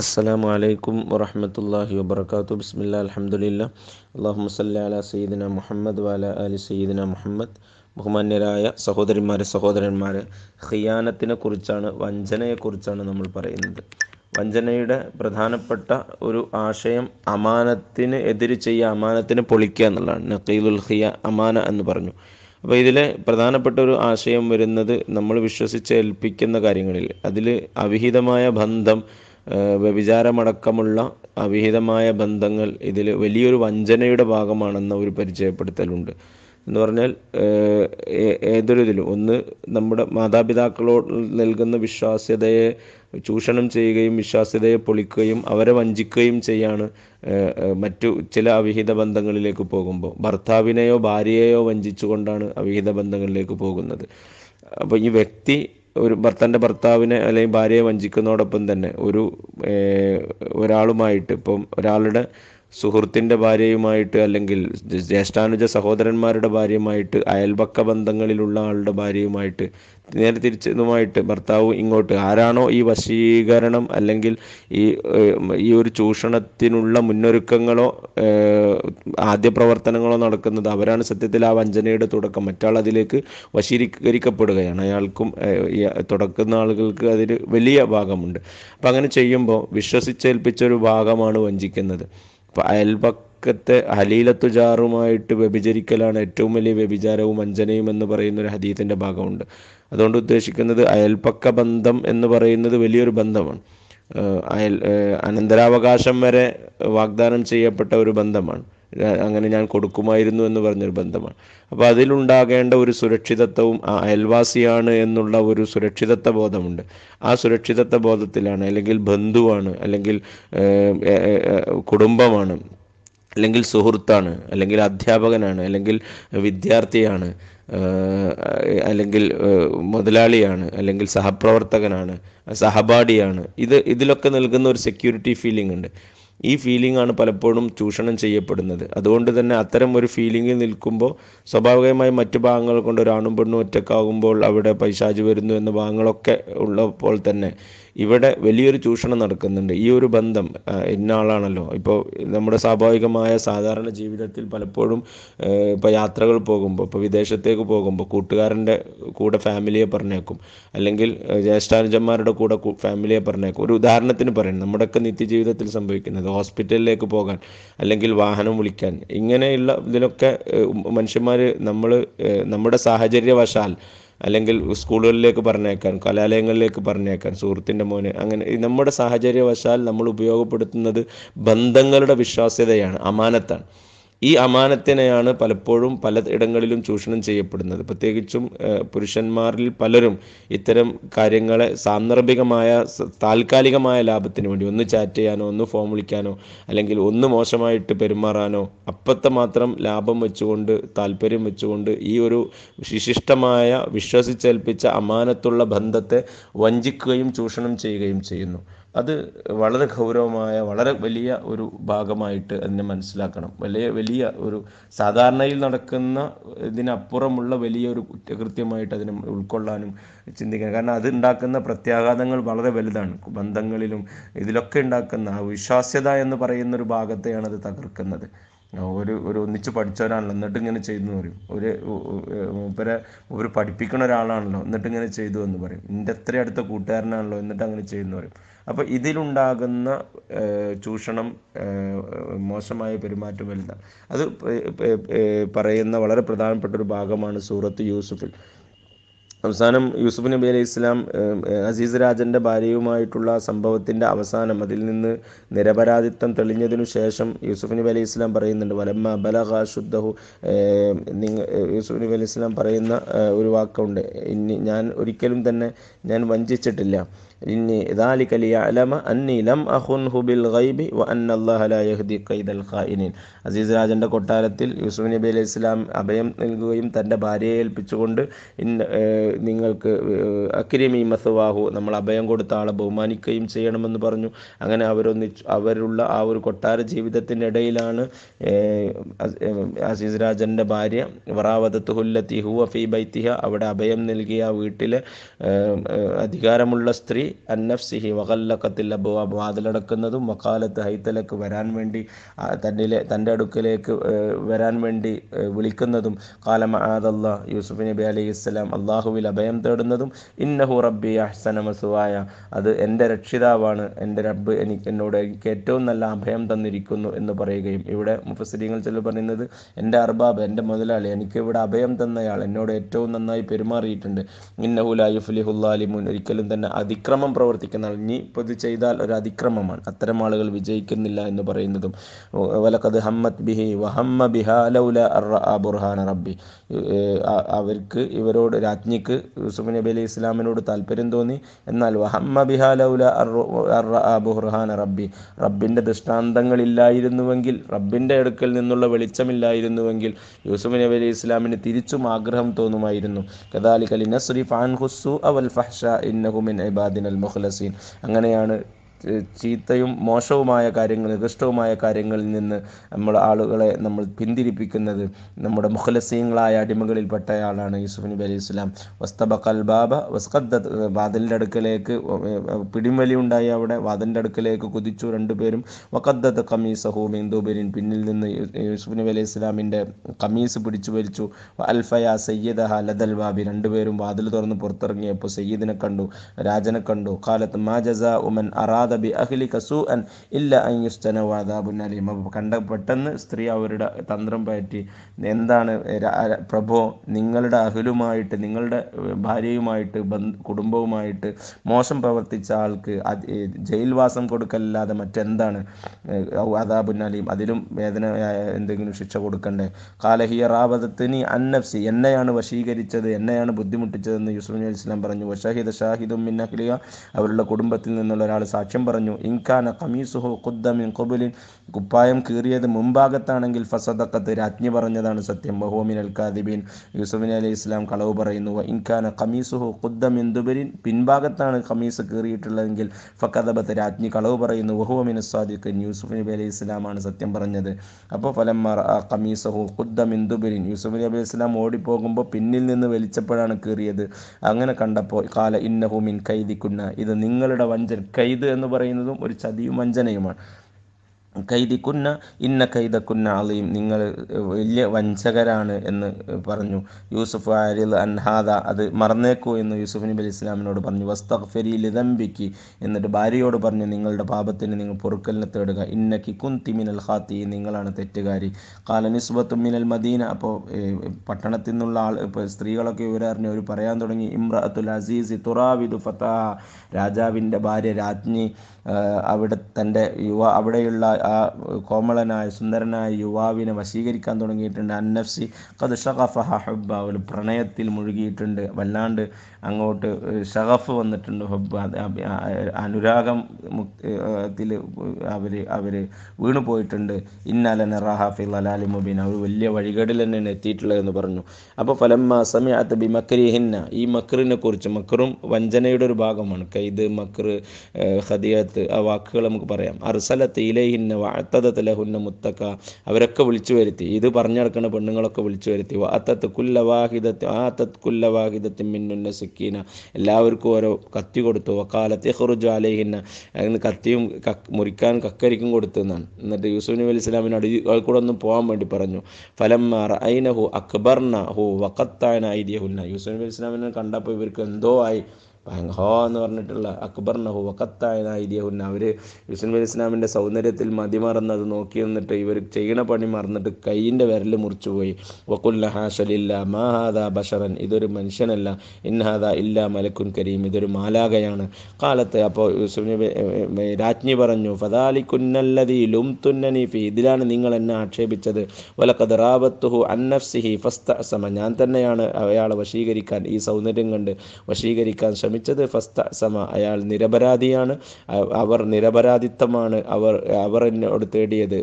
അസ്സാം വലൈക്കും വറഹമത്തല്ലാഹി വബർക്കാത്തു ബിസ്മില്ല അലഹമുല്ല അള്ളാഹു സല്ല അല സയ്യിദിന മുഹമ്മദ് വാല അലി സയ്യിദിന മുഹമ്മദ് ബഹുമാന്യരായ സഹോദരിമാരെ സഹോദരന്മാരെ ഖിയാനത്തിനെ കുറിച്ചാണ് വഞ്ചനയെക്കുറിച്ചാണ് നമ്മൾ പറയുന്നത് വഞ്ചനയുടെ പ്രധാനപ്പെട്ട ഒരു ആശയം അമാനത്തിന് എതിര് ചെയ്യുക അമാനത്തിന് പൊളിക്കുക എന്നുള്ളതാണ് നഖീലുൽ ഖിയ അമാന എന്ന് പറഞ്ഞു അപ്പോൾ ഇതിലെ പ്രധാനപ്പെട്ട ഒരു ആശയം വരുന്നത് നമ്മൾ വിശ്വസിച്ച് ഏൽപ്പിക്കുന്ന കാര്യങ്ങളിൽ അതിൽ അവിഹിതമായ ബന്ധം വ്യഭിചാരമടക്കമുള്ള അവിഹിതമായ ബന്ധങ്ങൾ ഇതിൽ വലിയൊരു വഞ്ചനയുടെ ഭാഗമാണെന്ന ഒരു പരിചയപ്പെടുത്തലുണ്ട് എന്ന് പറഞ്ഞാൽ ഏതൊരു ഇതിലും ഒന്ന് നമ്മുടെ മാതാപിതാക്കളോട് നൽകുന്ന വിശ്വാസ്യതയെ ചൂഷണം ചെയ്യുകയും വിശ്വാസ്യതയെ പൊളിക്കുകയും അവരെ വഞ്ചിക്കുകയും ചെയ്യാണ് മറ്റു ചില അവിഹിത ബന്ധങ്ങളിലേക്ക് പോകുമ്പോൾ ഭർത്താവിനെയോ ഭാര്യയെയോ വഞ്ചിച്ചുകൊണ്ടാണ് അവിഹിത ബന്ധങ്ങളിലേക്ക് പോകുന്നത് അപ്പോൾ ഈ വ്യക്തി ഒരു ഭർത്താൻ്റെ ഭർത്താവിനെ അല്ലെങ്കിൽ ഭാര്യയെ വഞ്ചിക്കുന്നതോടൊപ്പം തന്നെ ഒരു ഒരാളുമായിട്ട് ഇപ്പം ഒരാളുടെ സുഹൃത്തിൻ്റെ ഭാര്യയുമായിട്ട് അല്ലെങ്കിൽ ജ്യേഷ്ഠാനുജ സഹോദരന്മാരുടെ ഭാര്യയുമായിട്ട് അയൽപക്ക ബന്ധങ്ങളിലുള്ള ആളുടെ ഭാര്യയുമായിട്ട് നേരെ തിരിച്ചതുമായിട്ട് ഭർത്താവ് ഇങ്ങോട്ട് ആരാണോ ഈ വശീകരണം അല്ലെങ്കിൽ ഈ ഈ ഒരു ചൂഷണത്തിനുള്ള മുന്നൊരുക്കങ്ങളോ ആദ്യ പ്രവർത്തനങ്ങളോ നടക്കുന്നത് അവരാണ് സത്യത്തിൽ ആ വഞ്ചനയുടെ തുടക്കം മറ്റാൾ അതിലേക്ക് വശീകരിക്കപ്പെടുകയാണ് അയാൾക്കും തുടക്കുന്ന ആളുകൾക്ക് അതിൽ വലിയ ഭാഗമുണ്ട് അപ്പം അങ്ങനെ ചെയ്യുമ്പോൾ വിശ്വസിച്ചേൽപ്പിച്ച ഒരു ഭാഗമാണ് വഞ്ചിക്കുന്നത് അയൽപക്കത്തെ ഹലീലത്തുജാറുമായിട്ട് വ്യഭിചരിക്കലാണ് ഏറ്റവും വലിയ വ്യഭിചാരവും വഞ്ചനയും എന്ന് പറയുന്ന ഒരു ഹദീത്തിന്റെ ഭാഗമുണ്ട് അതുകൊണ്ട് ഉദ്ദേശിക്കുന്നത് അയൽപക്ക ബന്ധം എന്ന് പറയുന്നത് വലിയൊരു ബന്ധമാണ് അയൽ അനന്തരാവകാശം വരെ വാഗ്ദാനം ചെയ്യപ്പെട്ട ഒരു ബന്ധമാണ് അങ്ങനെ ഞാൻ കൊടുക്കുമായിരുന്നു എന്ന് പറഞ്ഞൊരു ബന്ധമാണ് അപ്പോൾ അതിലുണ്ടാകേണ്ട ഒരു സുരക്ഷിതത്വവും ആ അയൽവാസിയാണ് എന്നുള്ള ഒരു സുരക്ഷിതത്വ ബോധമുണ്ട് ആ സുരക്ഷിതത്വ ബോധത്തിലാണ് അല്ലെങ്കിൽ ബന്ധുവാണ് അല്ലെങ്കിൽ കുടുംബമാണ് അല്ലെങ്കിൽ സുഹൃത്താണ് അല്ലെങ്കിൽ അധ്യാപകനാണ് അല്ലെങ്കിൽ വിദ്യാർത്ഥിയാണ് അല്ലെങ്കിൽ മുതലാളിയാണ് അല്ലെങ്കിൽ സഹപ്രവർത്തകനാണ് സഹപാഠിയാണ് ഇത് ഇതിലൊക്കെ നൽകുന്ന ഒരു സെക്യൂരിറ്റി ഫീലിംഗ് ഉണ്ട് ഈ ഫീലിംഗ് ആണ് പലപ്പോഴും ചൂഷണം ചെയ്യപ്പെടുന്നത് അതുകൊണ്ട് തന്നെ അത്തരം ഒരു ഫീലിംഗിൽ നിൽക്കുമ്പോൾ സ്വാഭാവികമായി മറ്റു ഭാഗങ്ങൾ കൊണ്ട് ഒരാണും പെണ്ണും ഒറ്റക്കാകുമ്പോൾ അവിടെ പൈശാചി വരുന്നു എന്ന ഭാഗങ്ങളൊക്കെ ഉള്ളപ്പോൾ തന്നെ ഇവിടെ വലിയൊരു ചൂഷണം നടക്കുന്നുണ്ട് ഈ ഒരു ബന്ധം ഇന്നാളാണല്ലോ ഇപ്പോൾ നമ്മുടെ സ്വാഭാവികമായ സാധാരണ ജീവിതത്തിൽ പലപ്പോഴും ഇപ്പോൾ യാത്രകൾ പോകുമ്പോൾ ഇപ്പോൾ വിദേശത്തേക്ക് പോകുമ്പോൾ കൂട്ടുകാരൻ്റെ കൂടെ ഫാമിലിയെ പറഞ്ഞേക്കും അല്ലെങ്കിൽ ജ്യേഷ്ഠാനുജന്മാരുടെ കൂടെ ഫാമിലിയെ പറഞ്ഞേക്കും ഒരു ഉദാഹരണത്തിന് പറയും നമ്മുടെയൊക്കെ നിത്യജീവിതത്തിൽ സംഭവിക്കുന്നത് ഹോസ്പിറ്റലിലേക്ക് പോകാൻ അല്ലെങ്കിൽ വാഹനം വിളിക്കാൻ ഇങ്ങനെയുള്ള ഇതിലൊക്കെ മനുഷ്യന്മാർ നമ്മൾ നമ്മുടെ സാഹചര്യവശാൽ അല്ലെങ്കിൽ സ്കൂളുകളിലേക്ക് പറഞ്ഞേക്കാൻ കലാലയങ്ങളിലേക്ക് പറഞ്ഞേക്കാൻ സുഹൃത്തിൻ്റെ മോന് അങ്ങനെ നമ്മുടെ സാഹചര്യവശാൽ നമ്മൾ ഉപയോഗപ്പെടുത്തുന്നത് ബന്ധങ്ങളുടെ വിശ്വാസ്യതയാണ് അമാനത്താണ് ഈ അമാനത്തിനെയാണ് പലപ്പോഴും പല ഇടങ്ങളിലും ചൂഷണം ചെയ്യപ്പെടുന്നത് പ്രത്യേകിച്ചും പുരുഷന്മാരിൽ പലരും ഇത്തരം കാര്യങ്ങളെ സാന്ദർഭികമായ താൽക്കാലികമായ ലാഭത്തിന് വേണ്ടി ഒന്ന് ചാറ്റ് ചെയ്യാനോ ഒന്ന് ഫോം വിളിക്കാനോ അല്ലെങ്കിൽ ഒന്ന് മോശമായിട്ട് പെരുമാറാനോ അപ്പത്തെ മാത്രം ലാഭം വെച്ചുകൊണ്ട് താല്പര്യം വെച്ചുകൊണ്ട് ഈ ഒരു വിശിഷ്ടമായ വിശ്വസിച്ചേൽപ്പിച്ച അമാനത്തുള്ള ബന്ധത്തെ വഞ്ചിക്കുകയും ചൂഷണം ചെയ്യുകയും ചെയ്യുന്നു അത് വളരെ ഗൗരവമായ വളരെ വലിയ ഒരു ഭാഗമായിട്ട് അതിനെ മനസ്സിലാക്കണം വലിയ വലിയ ഒരു സാധാരണയിൽ നടക്കുന്ന ഇതിനപ്പുറമുള്ള വലിയൊരു കുറ്റകൃത്യമായിട്ട് അതിനെ ഉൾക്കൊള്ളാനും ചിന്തിക്കണം കാരണം അത് ഉണ്ടാക്കുന്ന പ്രത്യാഘാതങ്ങൾ വളരെ വലുതാണ് ബന്ധങ്ങളിലും ഇതിലൊക്കെ ഉണ്ടാക്കുന്ന അവിശ്വാസ്യത എന്ന് പറയുന്ന ഒരു ഭാഗത്തെയാണ് അത് തകർക്കുന്നത് ഒരു ഒരു ഒന്നിച്ച് പഠിച്ചവരാണല്ലോ എന്നിട്ട് ഇങ്ങനെ ചെയ്തു എന്ന് പറയും ഒരു ഇവരെ ഒരു പഠിപ്പിക്കുന്ന ഒരാളാണല്ലോ എന്നിട്ട് ഇങ്ങനെ ചെയ്തു എന്ന് പറയും എൻ്റെ അത്ര അടുത്ത കൂട്ടുകാരനാണല്ലോ എന്നിട്ട് അങ്ങനെ ചെയ്യുന്നു പറയും അപ്പോൾ ഇതിലുണ്ടാകുന്ന ചൂഷണം മോശമായ പെരുമാറ്റം വരുന്ന അത് പറയുന്ന വളരെ പ്രധാനപ്പെട്ട ഒരു ഭാഗമാണ് സൂറത്ത് യൂസുഫിൽ അവസാനം യൂസുഫ് നബി അലൈഹി ഇസ്ലാം അസീസ് രാജൻ്റെ ഭാര്യയുമായിട്ടുള്ള സംഭവത്തിൻ്റെ അവസാനം അതിൽ നിന്ന് നിരപരാധിത്വം തെളിഞ്ഞതിനു ശേഷം യൂസുഫ് നബി അലൈഹി ഇസ്ലാം പറയുന്നുണ്ട് വലമ്മ ബലഹ ശുദ്ധഹു നിങ്ങൾ യൂസുഫ് നബി അലൈഹി ഇസ്ലാം പറയുന്ന ഒരു വാക്കുണ്ട് ഇനി ഞാൻ ഒരിക്കലും തന്നെ ഞാൻ വഞ്ചിച്ചിട്ടില്ല ഇന്നി ദാലിക്കലി അലമ അന്നി ലം അഹുൻഹു ബിൽ ഗൈബി വ അന്ന ലാ യഹ്ദി ഖൈദൽ ഖായിനിൻ അസീസ് രാജന്റെ കൊട്ടാരത്തിൽ യൂസുഫ് നബി അലൈഹി ഇസ്ലാം അഭയം നൽകുകയും തന്റെ ഭാര്യയെ ഏൽപ്പിച്ചുകൊണ്ട് നിങ്ങൾക്ക് അക്രിമി മസവാഹു നമ്മൾ അഭയം കൊടുത്ത ആളെ ബഹുമാനിക്കുകയും ചെയ്യണമെന്ന് പറഞ്ഞു അങ്ങനെ അവരൊന്നിച്ച് അവരുള്ള ആ ഒരു കൊട്ടാര ജീവിതത്തിനിടയിലാണ് ഇടയിലാണ് അസീസ് രാജന്റെ ഭാര്യ വറാവതത്ത് ഹുല്ലത്തി ഹുവ ഫി ബൈത്തിഹ അവിടെ അഭയം നൽകിയ ആ വീട്ടിലെ അധികാരമുള്ള സ്ത്രീ അന്നഫ്സിഹി വകല്ലക്കത്തിൽ അബുവാബ് വാതിലടക്കുന്നതും വക്കാലത്ത് ഹൈത്തലക്ക് വരാൻ വേണ്ടി തന്നിലെ തൻ്റെ അടുക്കലേക്ക് വരാൻ വേണ്ടി വിളിക്കുന്നതും കാലം ആദല്ല യൂസുഫ് നബി അലൈഹി ഇസ്ലാം അള്ളാഹുവിൽ അഭയം തേടുന്നതും ഇന്നഹു റബ്ബി അഹ്സന മസുവായ അത് എൻ്റെ രക്ഷിതാവാണ് എൻ്റെ റബ്ബ് എനിക്ക് എന്നോട് എനിക്ക് ഏറ്റവും നല്ല അഭയം തന്നിരിക്കുന്നു എന്ന് പറയുകയും ഇവിടെ മുഫസിരിങ്ങൾ ചില പറയുന്നത് എൻ്റെ അർബാബ് എൻ്റെ മുതലാളി എനിക്ക് ഇവിടെ അഭയം തന്നയാൾ എന്നോട് ഏറ്റവും നന്നായി പെരുമാറിയിട്ടുണ്ട് ഇന്നഹു ലായുഫുലിഹുല്ലാലിമുൻ ഒരിക്കലും തന്നെ അതിക്രമം അതിക്രമം പ്രവർത്തിക്കുന്ന ആൾ നീ ഇത് ചെയ്താൽ ഒരു അതിക്രമമാണ് അത്തരം ആളുകൾ വിജയിക്കുന്നില്ല എന്ന് പറയുന്നതും വലക്കത് ഹമ്മത് ബിഹി വഹമ്മ ബിഹ ലൗല ബുർഹാന റബ്ബി അവർക്ക് ഇവരോട് രാജ്ഞിക്ക് യൂസുഫ് നബി അലി ഇസ്ലാമിനോട് താല്പര്യം തോന്നി എന്നാൽ വഹമ്മ ബിഹ ലൗല ബുർഹാന റബ്ബി റബ്ബിൻ്റെ ദൃഷ്ടാന്തങ്ങളില്ലായിരുന്നുവെങ്കിൽ റബ്ബിൻ്റെ അടുക്കൽ നിന്നുള്ള വെളിച്ചമില്ലായിരുന്നുവെങ്കിൽ യൂസുഫ് നബി അലി ഇസ്ലാമിന് തിരിച്ചും ആഗ്രഹം തോന്നുമായിരുന്നു കദാലി ശ്രീ ഫാൻ ഹുസ്സു അവൽ ഫഹ്ഷ ഇന്നഹുമിൻ ഇബാദിന അങ്ങനെയാണ് ചീത്തയും മോശവുമായ കാര്യങ്ങൾ നികൃഷ്ടവുമായ കാര്യങ്ങളിൽ നിന്ന് നമ്മൾ ആളുകളെ നമ്മൾ പിന്തിരിപ്പിക്കുന്നത് നമ്മുടെ മുഖലസീങ്ങളായ അടിമകളിൽപ്പെട്ട ആളാണ് യൂസുഫ് നബി അലൈഹി സ്വലാം വസ്തബക്കൽ ബാബ വസ്കദ് വാതിലിൻ്റെ അടുക്കലേക്ക് പിടിമലി ഉണ്ടായി അവിടെ വാതിലിൻ്റെ അടുക്കലേക്ക് കുതിച്ചു രണ്ടുപേരും വക്കദ്ദത്ത് കമീസ് ഹൂമിന്ദൂബരിൻ പിന്നിൽ നിന്ന് യൂസുഫ് നബി അലൈഹി സ്വലാമിൻ്റെ കമീസ് പിടിച്ചു വലിച്ചു അൽഫയ സയ്യദ് ഹലദൽ ബാബി രണ്ടുപേരും വാതിൽ തുറന്ന് പുറത്തിറങ്ങിയപ്പോൾ സയ്യദിനെ കണ്ടു രാജനെ കണ്ടു കാലത്ത് മാ ജസ ഉമൻ അറാ ബി അഹ്ലി കസു അൻ ഇല്ല അയ്യുസ്തന വാദാബുൻ അലീം അപ്പോൾ കണ്ട പെട്ടെന്ന് സ്ത്രീ അവരുടെ തന്ത്രം പറ്റി എന്താണ് പ്രഭോ നിങ്ങളുടെ അഹലുമായിട്ട് നിങ്ങളുടെ ഭാര്യയുമായിട്ട് കുടുംബവുമായിട്ട് മോശം പ്രവർത്തിച്ച ആൾക്ക് ജയിൽവാസം കൊടുക്കല്ലാതെ മറ്റെന്താണ് അദാബുൻ അലീം അതിലും വേദന എന്തെങ്കിലും ശിക്ഷ കൊടുക്കണ്ടേ കാലഹിയ നി അന്നഫ്സി എന്നെയാണ് വശീകരിച്ചത് എന്നെയാണ് ബുദ്ധിമുട്ടിച്ചതെന്ന് യൂസുഫ് അലി ഇസ്ലാം പറഞ്ഞു വശഹിദ ഷാഹിദും മിന്നഹ്ലിയ അവരുടെ കുടുംബത്തിൽ നിന്നുള്ള ഒരാൾ സാക്ഷ്യം സാക്ഷ്യം പറഞ്ഞു ഇൻകാന കമീസുഹു ഖുദ്ദമിൻ കൊബുലിൻ കുപ്പായം കീറിയത് മുമ്പാകത്താണെങ്കിൽ ഫസദക്കത്ത് രാജ്ഞി പറഞ്ഞതാണ് സത്യം ബഹോമിൻ അൽ കാദിബിൻ യൂസുഫിൻ അലി ഇസ്ലാം കളവ് പറയുന്നു ഇൻകാന കമീസുഹു ഖുദ്ദമിൻ ദുബരിൻ പിൻഭാഗത്താണ് കമീസ് കീറിയിട്ടുള്ളതെങ്കിൽ ഫക്കദബത്ത് രാജ്ഞി കളവ് പറയുന്നു വഹുവമിൻ സാദിഖ് യൂസുഫ് നബി അലൈഹി ഇസ്ലാമാണ് സത്യം പറഞ്ഞത് അപ്പോൾ ഫലം ഫലമ്മർ കമീസഹു ഖുദ്ദമിൻ ദുബരിൻ യൂസുഫ് നബി അലൈഹി ഇസ്ലാം ഓടിപ്പോകുമ്പോൾ പിന്നിൽ നിന്ന് വലിച്ചപ്പോഴാണ് കീറിയത് അങ്ങനെ കണ്ടപ്പോൾ കാല മിൻ കൈദിക്കുന്ന ഇത് നിങ്ങളുടെ വഞ്ചൻ കൈദ് എന്ന് പറയുന്നതും ഒരു ചതിയും വഞ്ചനയുമാണ് കൈദിക്കുന്ന ഇന്ന കൈതക്കുന്ന അലീം നിങ്ങൾ വലിയ വഞ്ചകരാണ് എന്ന് പറഞ്ഞു യൂസുഫ് ആരിൽ അൻഹാദ അത് മറന്നേക്കൂ എന്ന് യൂസുഫ് നബി അലി ഇസ്ലാമിനോട് പറഞ്ഞു വസ്തഖ്ഫരി ലിതംബിക്ക് എന്നിട്ട് ഭാര്യയോട് പറഞ്ഞു നിങ്ങളുടെ പാപത്തിന് നിങ്ങൾ പൊറുക്കലിനെ തേടുക ഇന്നക്കി കുന്തി മിനൽ ഹാത്തി നിങ്ങളാണ് തെറ്റുകാരി കാല നിസ്ബത്ത് മിനൽ മദീന അപ്പോൾ പട്ടണത്തിൽ നിന്നുള്ള ആൾ ഇപ്പോൾ സ്ത്രീകളൊക്കെ ഇവരറിഞ്ഞ് അവർ പറയാൻ തുടങ്ങി ഇമ്രാത്തുൽ അസീസ് തുറാവിദു ഫത്താഹ രാജാവിൻ്റെ ഭാര്യ രാജ്ഞി അവിടെ തൻ്റെ യുവ അവിടെയുള്ള ആ കോമളനായ സുന്ദരനായ യുവാവിനെ വശീകരിക്കാൻ തുടങ്ങിയിട്ടുണ്ട് അന്നഫ്സി കത് ഷഹഫഹ ഹബ്ബ ഒരു പ്രണയത്തിൽ മുഴുകിയിട്ടുണ്ട് വല്ലാണ്ട് അങ്ങോട്ട് ഷഹഫ് വന്നിട്ടുണ്ട് ഹബ്ബ അനുരാഗം ത്തിൽ അവർ അവർ വീണു പോയിട്ടുണ്ട് ഇന്നാലന റഹാഫി ലലാലി മുബീൻ അവർ വലിയ തന്നെ എത്തിയിട്ടുള്ളത് എന്ന് പറഞ്ഞു അപ്പോൾ ഫലം സമയത്ത് ബി മക്കരിഹിന്ന ഈ മക്രിനെ കുറിച്ച് മക്റും വഞ്ചനയുടെ ഒരു ഭാഗമാണ് കൈദ് മക്ര ഹദിയത്ത് ആ വാക്കുകൾ നമുക്ക് പറയാം അർസലത്ത് ഇലഹിന്ന മുത്തക്ക അവരൊക്കെ വിളിച്ചു വരുത്തി ഇത് പറഞ്ഞു നടക്കുന്ന പെണ്ണുങ്ങളൊക്കെ വിളിച്ചു വരുത്തി വാത്തത്ത് എല്ലാവർക്കും ഓരോ കത്തി കൊടുത്തു വക്കാലത്തെ ഹുറുജു അലേഹിന്ന കത്തിയും മുറിക്കാൻ കക്കരിക്കും എന്നാണ് എന്നിട്ട് യൂസുഫ് നബി അലി ഇസ്ലാമിന് അടികൾ കൂടെ ഒന്നും പോകാൻ വേണ്ടി പറഞ്ഞു ഫലം അയിനഹു അക്ബർന ഹു വക്കത്തായ ഐദിയഹുന്ന യൂസുഫ് നബി അലി ഇസ്ലാമിനെ കണ്ടപ്പോൾ ഇവർക്ക് എന്തോ ആയി ഫഹൻഹ എന്ന് പറഞ്ഞിട്ടുള്ള അക്ബർ നഹു വക്കത്തായനായിരിയഹുന്ന അവർ അലി ഇസ്ലാമിൻ്റെ സൗന്ദര്യത്തിൽ മതിമറന്നത് നോക്കി നിന്നിട്ട് ഇവർ ചെയ്യണ പണി മറന്നിട്ട് കൈയിൻ്റെ വിരൽ മുറിച്ചുപോയി വക്കുല്ല ഹാഷലില്ല മാഹാദ ബഷറൻ ഇതൊരു മനുഷ്യനല്ല ഇന്നഹാദ ഇല്ല മലക്കുൻ കരീം ഇതൊരു മാലാകയാണ് കാലത്ത് അപ്പോൾ യൂസുഫ് രാജ്ഞി പറഞ്ഞു ഫദാലിക്കുന്നല്ലതി ലും തുന്നനി ഫി ഇതിലാണ് നിങ്ങൾ എന്നെ ആക്ഷേപിച്ചത് വലക്കത് റാബത്തുഹു അന്നഫ്സിഹി ഫസ്ത സമ ഞാൻ തന്നെയാണ് അയാളെ വശീകരിക്കാൻ ഈ സൗന്ദര്യം കണ്ട് വശീകരിക്കാൻ ശ്രമിച്ചു ശ്രമിച്ചത് ഫസ്ത സമ അയാൾ നിരപരാധിയാണ് അവർ നിരപരാധിത്വമാണ് അവർ അവർ എന്നോട് തേടിയത്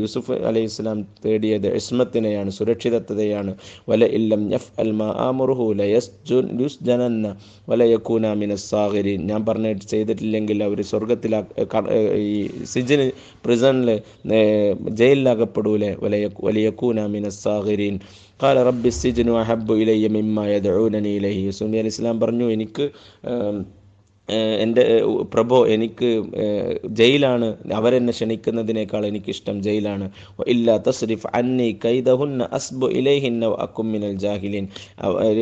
യൂസുഫ് അലൈഹി ഇസ്ലാം തേടിയത് ഇസ്മത്തിനെയാണ് സുരക്ഷിതത്വതയാണ് വല ഇല്ലം യഫ് അൽമാ ആമുറുഹു ലയസ്ജുന വല യക്കൂനാമിന സാഗരി ഞാൻ പറഞ്ഞ ചെയ്തിട്ടില്ലെങ്കിൽ അവർ സ്വർഗത്തിൽ ഈ സിജിന് പ്രിസണിൽ ജയിലിലാകപ്പെടൂലേ വലയ വലിയക്കൂനാമിന സാഗരീൻ قال رب السجن അഹബ്ബു إلي مما يدعونني إليه سمي الإسلام برنو إنك എൻ്റെ പ്രഭോ എനിക്ക് ജയിലാണ് അവരെന്നെ ക്ഷണിക്കുന്നതിനേക്കാൾ എനിക്കിഷ്ടം ജയിലാണ് ഇല്ല തസ്രിഫ് അന്നി കൈദഹുന്ന അസ്ബു ഇലേഹിന്ന അക്കുമിനൽ ജാഹിലിൻ അവർ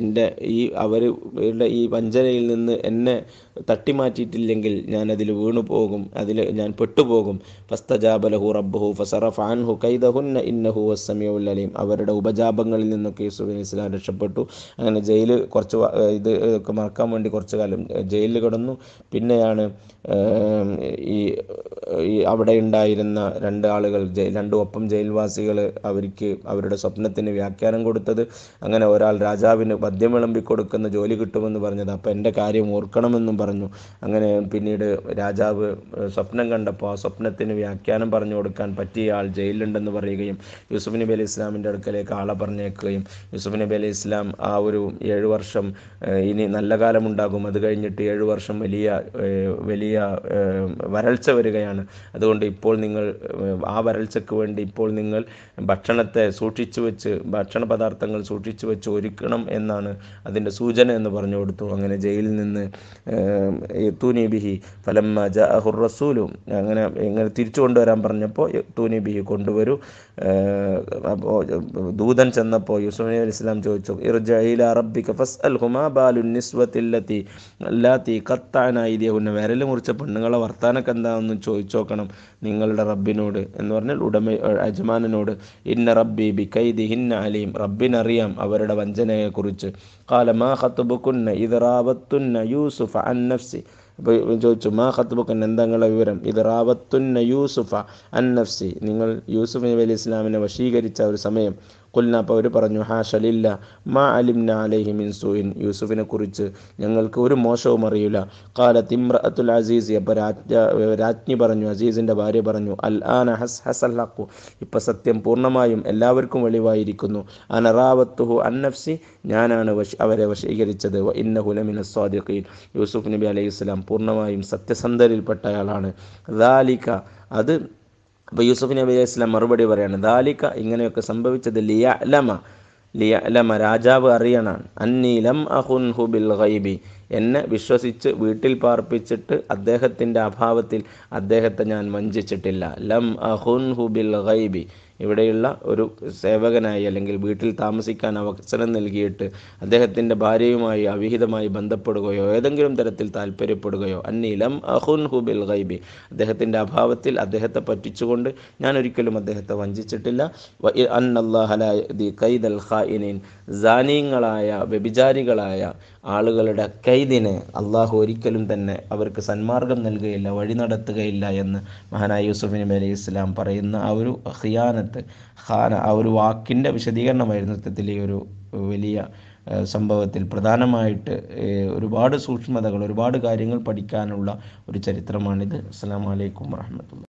എൻ്റെ ഈ അവരുടെ ഈ വഞ്ചനയിൽ നിന്ന് എന്നെ തട്ടിമാറ്റിയിട്ടില്ലെങ്കിൽ ഞാൻ അതിൽ വീണു പോകും അതിൽ ഞാൻ പെട്ടുപോകും ഫസ്തജാബലഹു റബ്ബഹു ഫസറഫ് അൻഹു കൈദഹുന്ന ഇന്നഹു വസ്സമിയുള്ള അലീം അവരുടെ ഉപജാപങ്ങളിൽ നിന്നൊക്കെ യൂസുഫ് അലൈഹി ഇസ്ലാം രക്ഷപ്പെട്ടു അങ്ങനെ ജയിൽ കുറച്ച് ഇത് മറക്കാൻ വേണ്ടി കുറച്ച് കാലം ജയിലിൽ കിടന്നു പിന്നെയാണ് ഈ അവിടെ ഉണ്ടായിരുന്ന രണ്ട് ആളുകൾ രണ്ട് ഒപ്പം ജയിൽവാസികൾ അവർക്ക് അവരുടെ സ്വപ്നത്തിന് വ്യാഖ്യാനം കൊടുത്തത് അങ്ങനെ ഒരാൾ രാജാവിന് പദ്യം വിളമ്പിക്കൊടുക്കുന്ന ജോലി കിട്ടുമെന്ന് പറഞ്ഞത് അപ്പം എൻ്റെ കാര്യം ഓർക്കണമെന്നും പറഞ്ഞു പറഞ്ഞു അങ്ങനെ പിന്നീട് രാജാവ് സ്വപ്നം കണ്ടപ്പോൾ ആ സ്വപ്നത്തിന് വ്യാഖ്യാനം പറഞ്ഞു കൊടുക്കാൻ പറ്റിയ ആൾ ജയിലിലുണ്ടെന്ന് പറയുകയും യൂസുഫ് നബി അലി ഇസ്ലാമിൻ്റെ അടുക്കലേക്ക് ആളെ പറഞ്ഞേക്കുകയും യൂസുഫ് നബി അലി ഇസ്ലാം ആ ഒരു ഏഴ് വർഷം ഇനി നല്ല കാലമുണ്ടാകും അത് കഴിഞ്ഞിട്ട് ഏഴു വർഷം വലിയ വലിയ വരൾച്ച വരികയാണ് അതുകൊണ്ട് ഇപ്പോൾ നിങ്ങൾ ആ വരൾച്ചയ്ക്ക് വേണ്ടി ഇപ്പോൾ നിങ്ങൾ ഭക്ഷണത്തെ സൂക്ഷിച്ചു വെച്ച് ഭക്ഷണ പദാർത്ഥങ്ങൾ സൂക്ഷിച്ചു വെച്ച് ഒരുക്കണം എന്നാണ് അതിൻ്റെ സൂചന എന്ന് പറഞ്ഞു കൊടുത്തു അങ്ങനെ ജയിലിൽ നിന്ന് തൂനീബിഹി ഫലമ്മ ജ അഹുർ റസൂലു അങ്ങനെ ഇങ്ങനെ തിരിച്ചു കൊണ്ടുവരാൻ പറഞ്ഞപ്പോൾ ബിഹി കൊണ്ടുവരൂ അപ്പോൾ ദൂതൻ ചെന്നപ്പോൾ യൂസുഫ് അലി ഇസ്ലാം ചോദിച്ചു ഇർജയില റബ്ബിക ഫസ് അൽ ഹുമാ ബാലു നിസ്വത്തില്ലത്തി അല്ലാത്തി കത്താനായിദിയഹുന്ന വിരൽ മുറിച്ച പെണ്ണുങ്ങളെ വർത്താനൊക്കെ എന്താണെന്ന് ചോദിച്ചോക്കണം നിങ്ങളുടെ റബ്ബിനോട് എന്ന് പറഞ്ഞാൽ ഉടമ അജ്മാനോട് ഇന്ന റബ്ബി ബി കൈദി ഹിന്ന അലീം റബ്ബിനറിയാം അവരുടെ വഞ്ചനയെക്കുറിച്ച് കാലമാ ഹത്തുബുക്കുന്ന ഇത് റാവത്തുന്ന യൂസുഫ് അന്ന അന്നഫ്സി അപ്പോൾ ചോദിച്ചു മാ ഖത്ബുക്കൻ എന്താ നിങ്ങളുടെ വിവരം ഇത് റാവത്തുന്ന യൂസുഫ അന്നഫ്സി നിങ്ങൾ യൂസുഫ് നബി അലി ഇസ്ലാമിനെ വശീകരിച്ച ഒരു സമയം കൊല്ല അപ്പോൾ അവർ പറഞ്ഞു ഹാഷലില്ല മാ അലിംന അലൈഹി മിൻ യൂസുഫിനെ കുറിച്ച് ഞങ്ങൾക്ക് ഒരു മോശവും അറിയില്ല കാല തിമ്രഅത്തുൽ അസീസ് അപ്പോൾ രാജ്ഞ രാജ്ഞി പറഞ്ഞു അസീസിൻ്റെ ഭാര്യ പറഞ്ഞു അൽ ആന ഹസ് ഹസൽ ഹക്കു ഇപ്പം സത്യം പൂർണ്ണമായും എല്ലാവർക്കും വെളിവായിരിക്കുന്നു അനറാവത്തുഹു അന്നഫ്സി ഞാനാണ് അവരെ വശീകരിച്ചത് ഹുലമിന സ്വാദിഖീൻ യൂസുഫ് നബി അലൈഹി സ്വലാം പൂർണ്ണമായും സത്യസന്ധരിൽപ്പെട്ട അയാളാണ് ദാലിക അത് അപ്പോൾ യൂസുഫ് നബി അലൈഹി ഇസ്ലാം മറുപടി പറയാണ് ദാലിക്ക ഇങ്ങനെയൊക്കെ സംഭവിച്ചത് ലിയ ലമ ലിയ ലമ രാജാവ് അറിയണാണ് അന്നീലം അഹുൻഹു ബിൽ ഗൈബി എന്നെ വിശ്വസിച്ച് വീട്ടിൽ പാർപ്പിച്ചിട്ട് അദ്ദേഹത്തിൻ്റെ അഭാവത്തിൽ അദ്ദേഹത്തെ ഞാൻ വഞ്ചിച്ചിട്ടില്ല ലം അഹുൻ ഹുബിൽ ഗൈബി ഇവിടെയുള്ള ഒരു സേവകനായി അല്ലെങ്കിൽ വീട്ടിൽ താമസിക്കാൻ അവസരം നൽകിയിട്ട് അദ്ദേഹത്തിൻ്റെ ഭാര്യയുമായി അവിഹിതമായി ബന്ധപ്പെടുകയോ ഏതെങ്കിലും തരത്തിൽ താല്പര്യപ്പെടുകയോ അന്നീലം അഹുൻ ഹുബിൽ ഗൈബി അദ്ദേഹത്തിൻ്റെ അഭാവത്തിൽ അദ്ദേഹത്തെ പറ്റിച്ചുകൊണ്ട് ഞാൻ ഒരിക്കലും അദ്ദേഹത്തെ വഞ്ചിച്ചിട്ടില്ല അന്നല്ലാഹലി കൈദൽ ഖായിനീൻ ജാനീങ്ങളായ വ്യഭിചാരികളായ ആളുകളുടെ കൈ സയ്യിദിന് അള്ളാഹു ഒരിക്കലും തന്നെ അവർക്ക് സന്മാർഗം നൽകുകയില്ല വഴി നടത്തുകയില്ല എന്ന് മഹാനായ യൂസുഫ് നബി അലൈഹി ഇസ്ലാം പറയുന്ന ആ ഒരു ഹിയാനത്ത് ഖാന ആ ഒരു വാക്കിൻ്റെ വിശദീകരണമായിരുന്നു ഈ ഒരു വലിയ സംഭവത്തിൽ പ്രധാനമായിട്ട് ഒരുപാട് സൂക്ഷ്മതകൾ ഒരുപാട് കാര്യങ്ങൾ പഠിക്കാനുള്ള ഒരു ചരിത്രമാണിത് അസ്സാം വലൈക്കും വാഹമത്തുള്ള